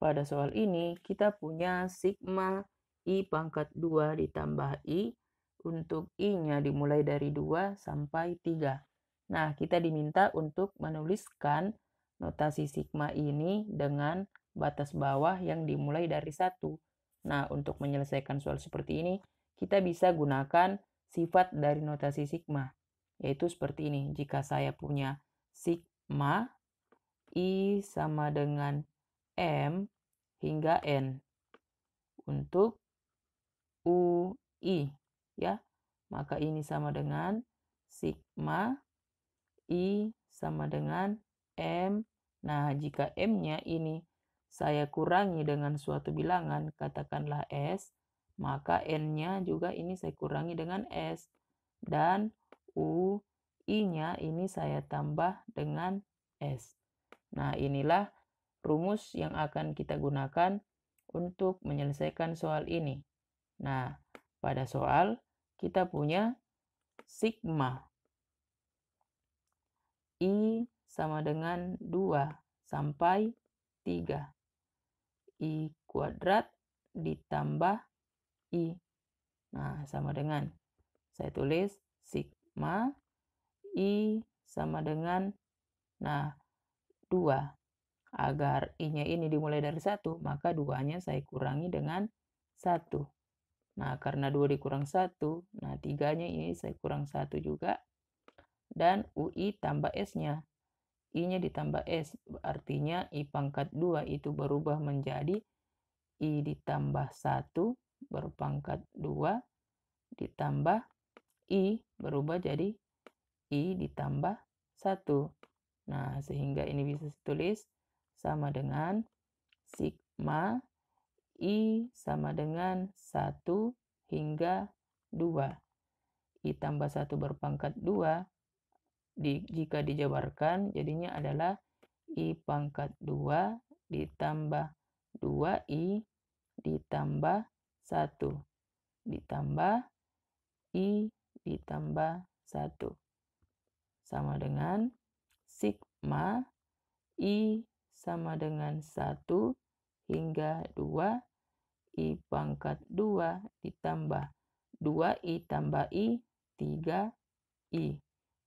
Pada soal ini, kita punya sigma I pangkat 2 ditambah I. Untuk I-nya dimulai dari 2 sampai 3. Nah, kita diminta untuk menuliskan notasi sigma ini dengan batas bawah yang dimulai dari 1. Nah, untuk menyelesaikan soal seperti ini, kita bisa gunakan sifat dari notasi sigma, yaitu seperti ini. Jika saya punya sigma I sama dengan M hingga N untuk UI ya. Maka ini sama dengan sigma I sama dengan M. Nah, jika M-nya ini saya kurangi dengan suatu bilangan, katakanlah S, maka N-nya juga ini saya kurangi dengan S. Dan UI-nya ini saya tambah dengan S. Nah, inilah rumus yang akan kita gunakan untuk menyelesaikan soal ini. Nah, pada soal kita punya sigma. I sama dengan 2 sampai 3. I kuadrat ditambah I. Nah, sama dengan. Saya tulis sigma I sama dengan, nah, 2 Agar i-nya ini dimulai dari satu, maka duanya saya kurangi dengan satu. Nah, karena dua dikurang satu, nah tiganya ini saya kurang satu juga. Dan UI tambah S-nya. I-nya ditambah S, artinya I pangkat dua itu berubah menjadi I ditambah satu berpangkat dua ditambah I berubah jadi I ditambah satu. Nah, sehingga ini bisa ditulis sama dengan sigma I sama dengan 1 hingga 2. I tambah 1 berpangkat 2, di, jika dijabarkan jadinya adalah I pangkat 2 ditambah 2I ditambah 1 ditambah I ditambah 1 sama dengan sigma I sama dengan 1 hingga 2 i pangkat 2 ditambah 2i tambah i 3i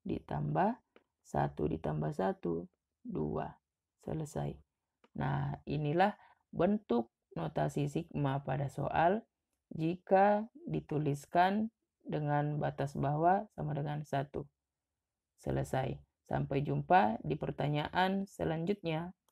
ditambah 1 ditambah 1 2 selesai. Nah, inilah bentuk notasi sigma pada soal jika dituliskan dengan batas bawah sama dengan 1. Selesai. Sampai jumpa di pertanyaan selanjutnya.